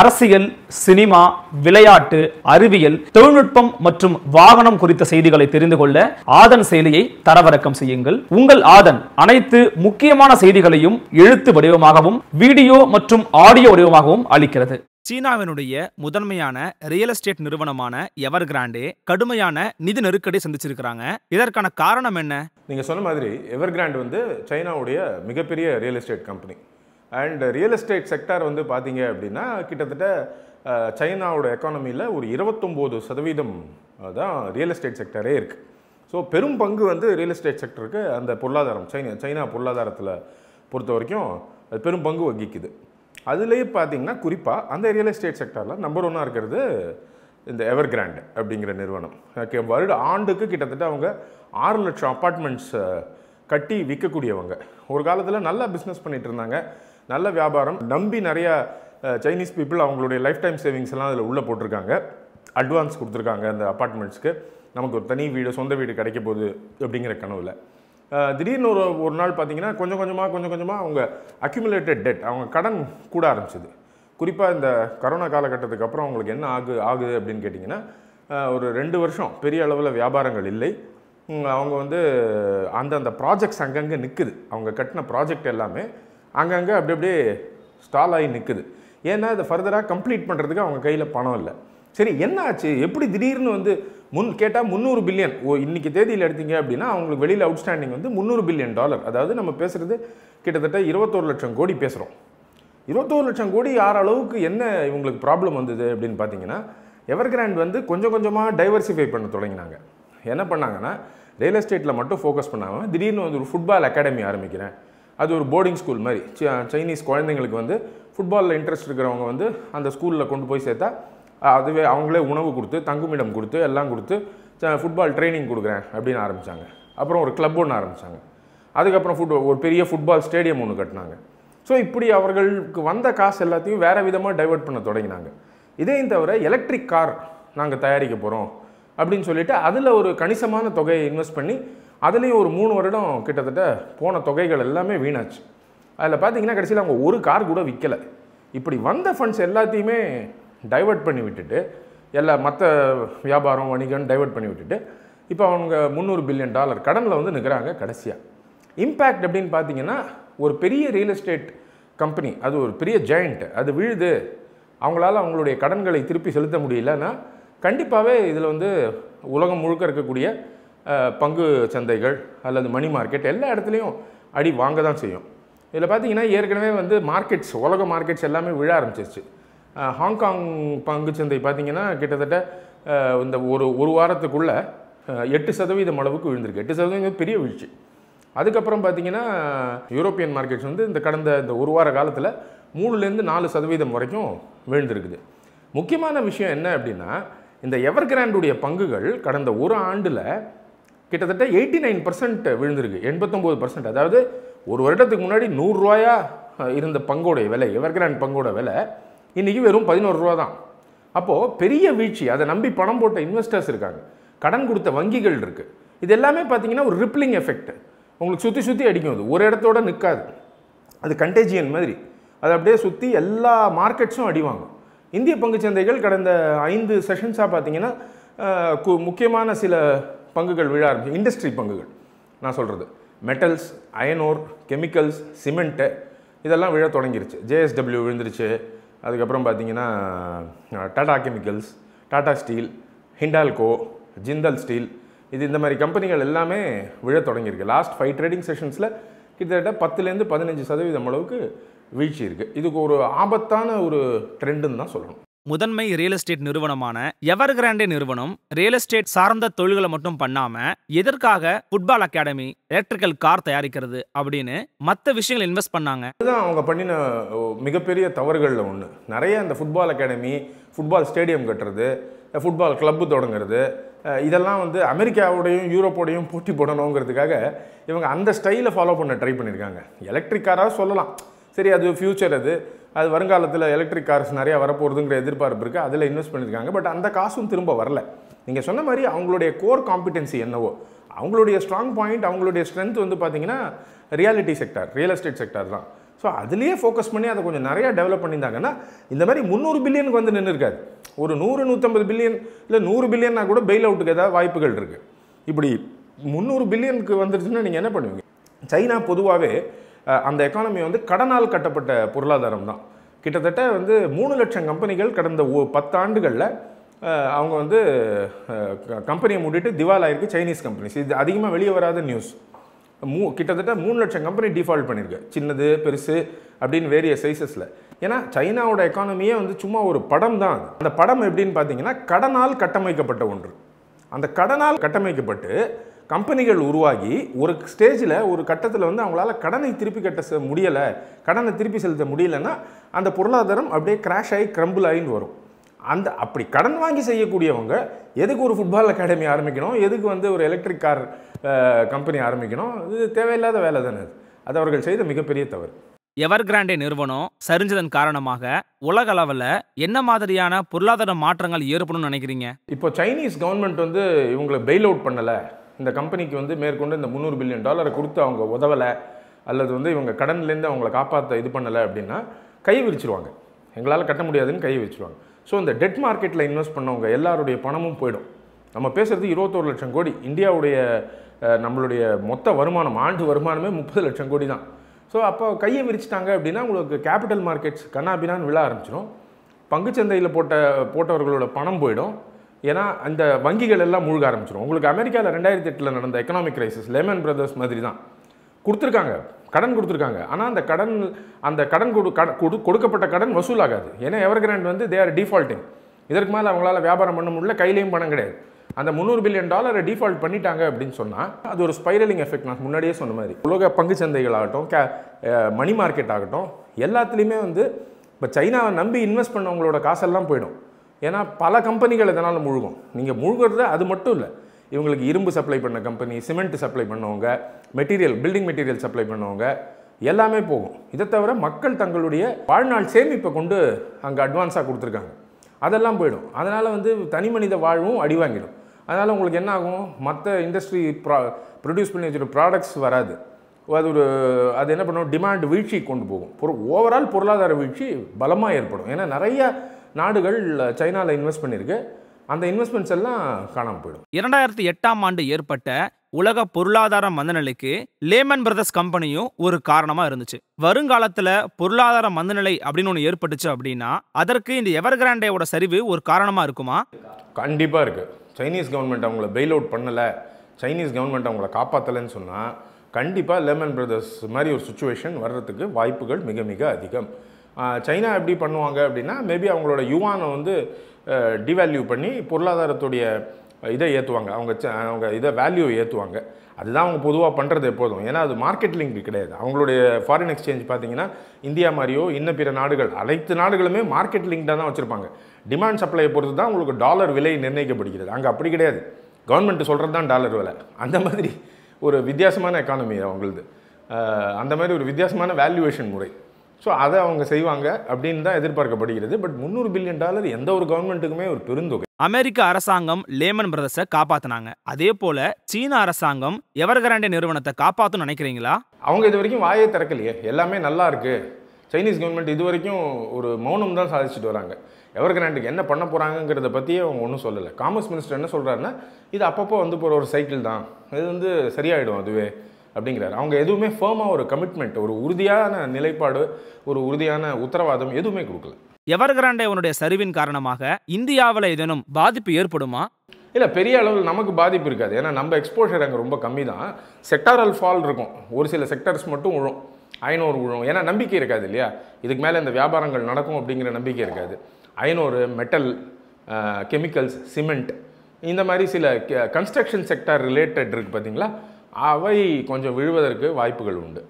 அரசியல் சினிமா விளையாட்டு அறிவியல் தொழில்நுட்பம் மற்றும் வாகனம் குறித்த செய்திகளை தெரிந்து கொள்ள ஆதன் செயலியை தரவிறக்கம் செய்யுங்கள் உங்கள் ஆதன் அனைத்து முக்கியமான செய்திகளையும் எழுத்து வடிவமாகவும் வீடியோ மற்றும் ஆடியோ வடிவமாகவும் அளிக்கிறது சீனாவினுடைய முதன்மையான ரியல் எஸ்டேட் நிறுவனமான எவர் கிராண்டே கடுமையான நிதி நெருக்கடி சந்திச்சிருக்கிறாங்க இதற்கான காரணம் என்ன நீங்க சொன்ன மாதிரி எவர் கிராண்ட் வந்து சைனாவுடைய மிகப்பெரிய real estate company and real estate sector வந்து பார்த்தீங்க அப்படின்னா கிட்டத்தட்ட சைனாவோட எக்கானமியில் ஒரு இருபத்தொம்போது சதவீதம் தான் ரியல் எஸ்டேட் செக்டரே இருக்குது ஸோ பெரும் பங்கு வந்து ரியல் எஸ்டேட் செக்டருக்கு அந்த பொருளாதாரம் சைனா சைனா பொருளாதாரத்தில் பொறுத்த வரைக்கும் அது பெரும் பங்கு வகிக்குது அதுலேயே பார்த்தீங்கன்னா குறிப்பாக அந்த ரியல் எஸ்டேட் செக்டரில் நம்பர் ஒன்னாக இருக்கிறது இந்த எவர் கிராண்ட் அப்படிங்கிற நிறுவனம் ஓகே வருட ஆண்டுக்கு கிட்டத்தட்ட அவங்க ஆறு லட்சம் அப்பார்ட்மெண்ட்ஸை கட்டி விற்கக்கூடியவங்க ஒரு காலத்தில் நல்லா பிஸ்னஸ் பண்ணிகிட்டு இருந்தாங்க நல்ல வியாபாரம் நம்பி நிறையா சைனீஸ் பீப்புள் அவங்களுடைய லைஃப் டைம் சேவிங்ஸ் எல்லாம் அதில் உள்ளே போட்டிருக்காங்க அட்வான்ஸ் கொடுத்துருக்காங்க அந்த அப்பார்ட்மெண்ட்ஸ்க்கு நமக்கு ஒரு தனி வீடு சொந்த வீடு கிடைக்க போகுது அப்படிங்கிற கனவுல திடீர்னு ஒரு ஒரு நாள் பார்த்தீங்கன்னா கொஞ்சம் கொஞ்சமாக கொஞ்சம் கொஞ்சமாக அவங்க அக்யூமுலேட்டட் டெட் அவங்க கடன் கூட ஆரம்பிச்சிது குறிப்பாக இந்த கரோனா காலகட்டத்துக்கு அப்புறம் அவங்களுக்கு என்ன ஆகு ஆகுது அப்படின்னு கேட்டிங்கன்னா ஒரு ரெண்டு வருஷம் பெரிய அளவில் வியாபாரங்கள் இல்லை அவங்க வந்து அந்தந்த ப்ராஜெக்ட்ஸ் அங்கங்கே நிற்குது அவங்க கட்டின ப்ராஜெக்ட் எல்லாமே அங்கங்கே அப்படி அப்படியே ஸ்டால் ஆகி நிற்குது ஏன்னா இதை ஃபர்தராக கம்ப்ளீட் பண்ணுறதுக்கு அவங்க கையில் பணம் இல்லை சரி என்ன ஆச்சு எப்படி திடீர்னு வந்து முன் கேட்டால் முந்நூறு பில்லியன் ஓ இன்றைக்கி தேதியில் எடுத்தீங்க அப்படின்னா அவங்களுக்கு வெளியில் அவுட்ஸ்டாண்டிங் வந்து முந்நூறு பில்லியன் டாலர் அதாவது நம்ம பேசுகிறது கிட்டத்தட்ட இருபத்தோரு லட்சம் கோடி பேசுகிறோம் இருபத்தோரு லட்சம் கோடி யார் அளவுக்கு என்ன இவங்களுக்கு ப்ராப்ளம் வந்தது அப்படின்னு பார்த்தீங்கன்னா எவர் கிராண்ட் வந்து கொஞ்சம் கொஞ்சமாக டைவர்சிஃபை பண்ண தொடங்கினாங்க என்ன பண்ணாங்கன்னா ரியல் எஸ்டேட்டில் மட்டும் ஃபோக்கஸ் பண்ணாமல் திடீர்னு வந்து ஒரு ஃபுட்பால் அகாடமி ஆரம்பிக்கிறேன் அது ஒரு போர்டிங் ஸ்கூல் மாதிரி சைனீஸ் குழந்தைங்களுக்கு வந்து ஃபுட்பாலில் இன்ட்ரெஸ்ட் இருக்கிறவங்க வந்து அந்த ஸ்கூலில் கொண்டு போய் சேர்த்தா அதுவே அவங்களே உணவு கொடுத்து தங்குமிடம் கொடுத்து எல்லாம் கொடுத்து ஃபுட்பால் ட்ரைனிங் கொடுக்குறேன் அப்படின்னு ஆரம்பித்தாங்க அப்புறம் ஒரு கிளப் ஒன்று ஆரம்பித்தாங்க அதுக்கப்புறம் ஃபுட் ஒரு பெரிய ஃபுட்பால் ஸ்டேடியம் ஒன்று கட்டினாங்க ஸோ இப்படி அவர்களுக்கு வந்த காசு எல்லாத்தையும் வேறு விதமாக டைவெர்ட் பண்ண தொடங்கினாங்க இதையும் தவிர எலக்ட்ரிக் கார் நாங்கள் தயாரிக்க போகிறோம் அப்படின்னு சொல்லிட்டு அதில் ஒரு கணிசமான தொகையை இன்வெஸ்ட் பண்ணி அதுலேயும் ஒரு மூணு வருடம் கிட்டத்தட்ட போன தொகைகள் எல்லாமே வீணாச்சு அதில் பார்த்தீங்கன்னா கடைசியில் அவங்க ஒரு கார் கூட விற்கலை இப்படி வந்த ஃபண்ட்ஸ் எல்லாத்தையுமே டைவெர்ட் பண்ணி விட்டுட்டு எல்லா மற்ற வியாபாரம் வணிகம் டைவெர்ட் பண்ணி விட்டுட்டு இப்போ அவங்க முந்நூறு பில்லியன் டாலர் கடனில் வந்து நிற்கிறாங்க கடைசியாக இம்பேக்ட் அப்படின்னு பார்த்தீங்கன்னா ஒரு பெரிய ரியல் எஸ்டேட் கம்பெனி அது ஒரு பெரிய ஜெயண்ட் அது விழுது அவங்களால அவங்களுடைய கடன்களை திருப்பி செலுத்த முடியலன்னா கண்டிப்பாகவே இதில் வந்து உலகம் முழுக்க இருக்கக்கூடிய பங்கு சந்தைகள் அல்லது மணி மார்க்கெட் எல்லா இடத்துலையும் அடி வாங்க தான் செய்யும் இதில் பார்த்திங்கன்னா ஏற்கனவே வந்து மார்க்கெட்ஸ் உலக மார்க்கெட்ஸ் எல்லாமே விழ ஆரம்பிச்சிருச்சு ஹாங்காங் பங்கு சந்தை பார்த்திங்கன்னா கிட்டத்தட்ட இந்த ஒரு ஒரு வாரத்துக்குள்ளே எட்டு சதவீதம் அளவுக்கு விழுந்திருக்கு எட்டு சதவீதம் பெரிய வீழ்ச்சி அதுக்கப்புறம் பார்த்திங்கன்னா யூரோப்பியன் மார்க்கெட்ஸ் வந்து இந்த கடந்த இந்த ஒரு வார காலத்தில் மூணுலேருந்து நாலு சதவீதம் வரைக்கும் விழுந்திருக்குது முக்கியமான விஷயம் என்ன அப்படின்னா இந்த எவர் கிராண்டுடைய பங்குகள் கடந்த ஒரு ஆண்டில் கிட்டத்தட்ட எயிட்டி நைன் பர்சன்ட் விழுந்திருக்கு எண்பத்தொம்போது பர்சன்ட் அதாவது ஒரு வருடத்துக்கு முன்னாடி நூறுரூவாயாக இருந்த பங்கோடைய விலை எவர் கிராண்ட் பங்கோட விலை இன்றைக்கி வெறும் பதினோரு ரூபா தான் அப்போது பெரிய வீழ்ச்சி அதை நம்பி பணம் போட்ட இன்வெஸ்டர்ஸ் இருக்காங்க கடன் கொடுத்த வங்கிகள் இருக்குது இது எல்லாமே பார்த்தீங்கன்னா ஒரு ரிப்ளிங் எஃபெக்ட் உங்களுக்கு சுற்றி சுற்றி அடிக்கும் அது ஒரு இடத்தோட நிற்காது அது கண்டேஜியன் மாதிரி அது அப்படியே சுற்றி எல்லா மார்க்கெட்ஸும் அடிவாங்க இந்திய சந்தைகள் கடந்த ஐந்து செஷன்ஸாக பார்த்தீங்கன்னா முக்கியமான சில பங்குகள் விழ ஆரம்பிச்சு இண்டஸ்ட்ரி பங்குகள் நான் சொல்கிறது மெட்டல்ஸ் அயனோர் கெமிக்கல்ஸ் சிமெண்ட்டு இதெல்லாம் விழ தொடங்கிருச்சு ஜேஎஸ்டபிள்யூ விழுந்துருச்சு அதுக்கப்புறம் பார்த்தீங்கன்னா Tata chemicals Tata steel Hindalco Jindal steel இது இந்த மாதிரி கம்பெனிகள் எல்லாமே விழ தொடங்கியிருக்கு லாஸ்ட் ஃபைவ் ட்ரேடிங் செஷன்ஸில் கிட்டத்தட்ட பத்துலேருந்து பதினஞ்சு சதவீதம் அளவுக்கு வீழ்ச்சி இருக்குது இதுக்கு ஒரு ஆபத்தான ஒரு ட்ரெண்டுன்னு தான் சொல்லணும் முதன்மை ரியல் எஸ்டேட் நிறுவனமான எவர் கிராண்டே நிறுவனம் ரியல் எஸ்டேட் சார்ந்த தொழில்களை மட்டும் பண்ணாம எதற்காக ஃபுட்பால் அகாடமி எலக்ட்ரிக்கல் கார் தயாரிக்கிறது அப்படின்னு மற்ற விஷயங்கள் இன்வெஸ்ட் பண்ணாங்க இதுதான் அவங்க பண்ணின மிகப்பெரிய தவறுகளில் ஒன்று நிறைய இந்த ஃபுட்பால் அகாடமி ஃபுட்பால் ஸ்டேடியம் கட்டுறது ஃபுட்பால் கிளப்பு தொடங்குறது இதெல்லாம் வந்து அமெரிக்காவோடையும் யூரோப்போடையும் போட்டி போடணுங்கிறதுக்காக இவங்க அந்த ஸ்டைலை ஃபாலோ பண்ண ட்ரை பண்ணியிருக்காங்க எலக்ட்ரிக் காராக சொல்லலாம் சரி அது ஃப்யூச்சர் அது அது வருங்காலத்தில் எலக்ட்ரிக் கார்ஸ் நிறையா வரப்போகிறதுங்கிற எதிர்பார்ப்பு இருக்குது அதில் இன்வெஸ்ட் பண்ணியிருக்காங்க பட் அந்த காசும் திரும்ப வரல நீங்கள் சொன்ன மாதிரி அவங்களுடைய கோர் காம்பிடென்சி என்னவோ அவங்களுடைய ஸ்ட்ராங் பாயிண்ட் அவங்களுடைய ஸ்ட்ரென்த் வந்து பார்த்திங்கன்னா reality sector real estate sector தான் ஸோ அதுலேயே ஃபோக்கஸ் பண்ணி அதை கொஞ்சம் நிறையா டெவலப் பண்ணியிருந்தாங்கன்னா இந்த மாதிரி முந்நூறு பில்லியனுக்கு வந்து நின்று இருக்காது ஒரு நூறு நூற்றம்பது பில்லியன் இல்லை நூறு பில்லியன்னா கூட பெயில் அவுட்டுக்கு ஏதாவது வாய்ப்புகள் இருக்குது இப்படி முந்நூறு பில்லியனுக்கு வந்துருச்சுன்னா நீங்கள் என்ன பண்ணுவீங்க சைனா பொதுவாகவே அந்த எக்கானமி வந்து கடனால் கட்டப்பட்ட பொருளாதாரம் தான் கிட்டத்தட்ட வந்து மூணு லட்சம் கம்பெனிகள் கடந்த ஓ பத்தாண்டுகளில் அவங்க வந்து கம்பெனியை மூடிட்டு திவால் ஆயிருக்கு சைனீஸ் கம்பெனிஸ் இது அதிகமாக வெளியே வராத நியூஸ் மூ கிட்டத்தட்ட மூணு லட்சம் கம்பெனி டிஃபால்ட் பண்ணியிருக்கு சின்னது பெருசு அப்படின்னு வேரிய சைஸஸில் ஏன்னா சைனாவோட எக்கானமியே வந்து சும்மா ஒரு படம் தான் அந்த படம் எப்படின்னு பார்த்தீங்கன்னா கடனால் கட்டமைக்கப்பட்ட ஒன்று அந்த கடனால் கட்டமைக்கப்பட்டு கம்பெனிகள் உருவாகி ஒரு ஸ்டேஜில் ஒரு கட்டத்தில் வந்து அவங்களால கடனை திருப்பி கட்ட முடியலை கடனை திருப்பி செலுத்த முடியலைன்னா அந்த பொருளாதாரம் அப்படியே கிராஷ் ஆகி கிரம்பிள் ஆகின்னு வரும் அந்த அப்படி கடன் வாங்கி செய்யக்கூடியவங்க எதுக்கு ஒரு ஃபுட்பால் அகாடமி ஆரம்பிக்கணும் எதுக்கு வந்து ஒரு எலக்ட்ரிக் கார் கம்பெனி ஆரம்பிக்கணும் இது தேவையில்லாத வேலை தானே அது அது அவர்கள் செய்த மிகப்பெரிய தவறு எவர் கிராண்டே நிறுவனம் சரிஞ்சதன் காரணமாக உலக அளவில் என்ன மாதிரியான பொருளாதார மாற்றங்கள் ஏற்படும் நினைக்கிறீங்க இப்போ சைனீஸ் கவர்மெண்ட் வந்து இவங்களை பெயில் அவுட் பண்ணலை இந்த கம்பெனிக்கு வந்து மேற்கொண்டு இந்த முந்நூறு பில்லியன் டாலரை கொடுத்து அவங்க உதவலை அல்லது வந்து இவங்க கடன்லேருந்து அவங்கள காப்பாற்ற இது பண்ணலை அப்படின்னா கை விரிச்சிருவாங்க எங்களால் கட்ட முடியாதுன்னு கை விரிச்சிருவாங்க ஸோ இந்த டெட் மார்க்கெட்டில் இன்வெஸ்ட் பண்ணவங்க எல்லாருடைய பணமும் போயிடும் நம்ம பேசுகிறது இருபத்தோரு லட்சம் கோடி இந்தியாவுடைய நம்மளுடைய மொத்த வருமானம் ஆண்டு வருமானமே முப்பது லட்சம் கோடி தான் ஸோ அப்போ கையை விரிச்சிட்டாங்க அப்படின்னா உங்களுக்கு கேபிட்டல் மார்க்கெட்ஸ் கண்ணாபினான்னு விழ ஆரம்பிச்சிடும் பங்குச்சந்தையில் போட்ட போட்டவர்களோட பணம் போயிடும் ஏன்னா அந்த வங்கிகள் எல்லாம் மூழ்க ஆரம்பிச்சிடும் உங்களுக்கு அமெரிக்காவில் ரெண்டாயிரத்தி எட்டில் நடந்த எக்கனாமிக் கிரைசிஸ் லெமன் பிரதர்ஸ் மாதிரி தான் கொடுத்துருக்காங்க கடன் கொடுத்துருக்காங்க ஆனால் அந்த கடன் அந்த கடன் கொடு கொடு கொடுக்கப்பட்ட கடன் வசூலாகாது ஏன்னா எவர் கிராண்ட் வந்து தே ஆர் டிஃபால்ட்டிங் இதற்கு மேலே அவங்களால வியாபாரம் பண்ண முடியல கையிலையும் பணம் கிடையாது அந்த முந்நூறு பில்லியன் டாலரை டிஃபால்ட் பண்ணிட்டாங்க அப்படின்னு சொன்னால் அது ஒரு ஸ்பைரலிங் எஃபெக்ட் நான் முன்னாடியே சொன்ன மாதிரி உலக பங்கு ஆகட்டும் கே மணி மார்க்கெட் ஆகட்டும் எல்லாத்துலேயுமே வந்து இப்போ சைனாவை நம்பி இன்வெஸ்ட் பண்ணவங்களோட காசெல்லாம் போயிடும் ஏன்னா பல கம்பெனிகள் இதனால் முழுகும் நீங்கள் முழுகிறத அது மட்டும் இல்லை இவங்களுக்கு இரும்பு சப்ளை பண்ண கம்பெனி சிமெண்ட் சப்ளை பண்ணவங்க மெட்டீரியல் பில்டிங் மெட்டீரியல் சப்ளை பண்ணவங்க எல்லாமே போகும் இதை தவிர மக்கள் தங்களுடைய வாழ்நாள் சேமிப்பை கொண்டு அங்கே அட்வான்ஸாக கொடுத்துருக்காங்க அதெல்லாம் போயிடும் அதனால் வந்து தனி மனித வாழ்வும் அடிவாங்கிடும் அதனால் உங்களுக்கு என்ன ஆகும் மற்ற இண்டஸ்ட்ரி ப்ரா ப்ரொடியூஸ் பண்ணி வச்சுட்டு ப்ராடக்ட்ஸ் வராது அது ஒரு அது என்ன பண்ணும் டிமாண்ட் வீழ்ச்சி கொண்டு போகும் பொரு ஓவரால் பொருளாதார வீழ்ச்சி பலமாக ஏற்படும் ஏன்னா நிறைய நாடுகள் சைனாவில் இன்வெஸ்ட் பண்ணியிருக்கு அந்த இன்வெஸ்ட்மெண்ட்ஸ் எல்லாம் காணாமல் போயிடும் இரண்டாயிரத்தி எட்டாம் ஆண்டு ஏற்பட்ட உலக பொருளாதார மந்தநிலைக்கு லேமன் பிரதர்ஸ் கம்பெனியும் ஒரு காரணமாக இருந்துச்சு வருங்காலத்தில் பொருளாதார மந்தநிலை அப்படின்னு ஒன்று ஏற்பட்டுச்சு அப்படின்னா அதற்கு இந்த எவர் கிராண்டேவோட சரிவு ஒரு காரணமாக இருக்குமா கண்டிப்பாக இருக்குது சைனீஸ் கவர்மெண்ட் அவங்கள பெயில் அவுட் பண்ணலை சைனீஸ் கவர்மெண்ட் அவங்கள காப்பாற்றலைன்னு சொன்னால் கண்டிப்பாக லெமன் பிரதர்ஸ் மாதிரி ஒரு சுச்சுவேஷன் வர்றதுக்கு வாய்ப்புகள் மிக மிக அதிகம் சைனா எப்படி பண்ணுவாங்க அப்படின்னா மேபி அவங்களோட யுவானை வந்து டிவேல்யூ பண்ணி பொருளாதாரத்துடைய இதை ஏற்றுவாங்க அவங்க அவங்க இதை வேல்யூ ஏற்றுவாங்க அதுதான் அவங்க பொதுவாக பண்ணுறது எப்போதும் ஏன்னா அது மார்க்கெட் லிங்க் கிடையாது அவங்களுடைய ஃபாரின் எக்ஸ்சேஞ்ச் பார்த்தீங்கன்னா இந்தியா மாதிரியோ இன்னும் பிற நாடுகள் அனைத்து நாடுகளுமே மார்க்கெட் லிங்க்டாக தான் வச்சுருப்பாங்க டிமாண்ட் சப்ளையை பொறுத்து தான் உங்களுக்கு டாலர் விலை நிர்ணயிக்கப்படுகிறது அங்கே அப்படி கிடையாது கவர்மெண்ட் சொல்கிறது தான் டாலர் விலை அந்த மாதிரி ஒரு வித்தியாசமான எக்கானமி அவங்களது அந்த மாதிரி ஒரு வித்தியாசமான வேல்யூவேஷன் முறை ஸோ அதை அவங்க செய்வாங்க அப்படின்னு தான் எதிர்பார்க்கப்படுகிறது பட் முந்நூறு பில்லியன் டாலர் எந்த ஒரு கவர்மெண்ட்டுக்குமே ஒரு பெருந்தொகை அமெரிக்க அரசாங்கம் லேமன் பிரதர்ஸை காப்பாற்றினாங்க அதே போல சீன அரசாங்கம் எவர்கிராண்டே நிறுவனத்தை காப்பாற்றும் நினைக்கிறீங்களா அவங்க இது வரைக்கும் வாயை திறக்கலையே எல்லாமே நல்லா இருக்கு சைனீஸ் கவர்மெண்ட் இது வரைக்கும் ஒரு மௌனம் தான் சாதிச்சுட்டு வராங்க எவர்கிராண்டுக்கு என்ன பண்ண போகிறாங்கிறத பற்றியே அவங்க ஒன்றும் சொல்லலை காமர்ஸ் மினிஸ்டர் என்ன சொல்கிறாருன்னா இது அப்பப்போ வந்து போகிற ஒரு சைக்கிள் தான் இது வந்து சரியாயிடும் அதுவே அப்படிங்கிறார் அவங்க எதுவுமே ஃபேர்மாக ஒரு கமிட்மெண்ட் ஒரு உறுதியான நிலைப்பாடு ஒரு உறுதியான உத்தரவாதம் எதுவுமே கொடுக்கல எவர் கிராண்டேவனுடைய சரிவின் காரணமாக இந்தியாவில் ஏதேனும் பாதிப்பு ஏற்படுமா இல்லை பெரிய அளவில் நமக்கு பாதிப்பு இருக்காது ஏன்னா நம்ம எக்ஸ்போஷர் அங்கே ரொம்ப கம்மி தான் செக்டாரல் ஃபால் இருக்கும் ஒரு சில செக்டர்ஸ் மட்டும் விழும் ஐநூறு விழும் ஏன்னா நம்பிக்கை இருக்காது இல்லையா இதுக்கு மேலே இந்த வியாபாரங்கள் நடக்கும் அப்படிங்கிற நம்பிக்கை இருக்காது ஐநூறு மெட்டல் கெமிக்கல்ஸ் சிமெண்ட் இந்த மாதிரி சில கன்ஸ்ட்ரக்ஷன் செக்டார் ரிலேட்டட் இருக்குது பார்த்தீங்களா அவை கொஞ்சம் விழுவதற்கு வாய்ப்புகள் உண்டு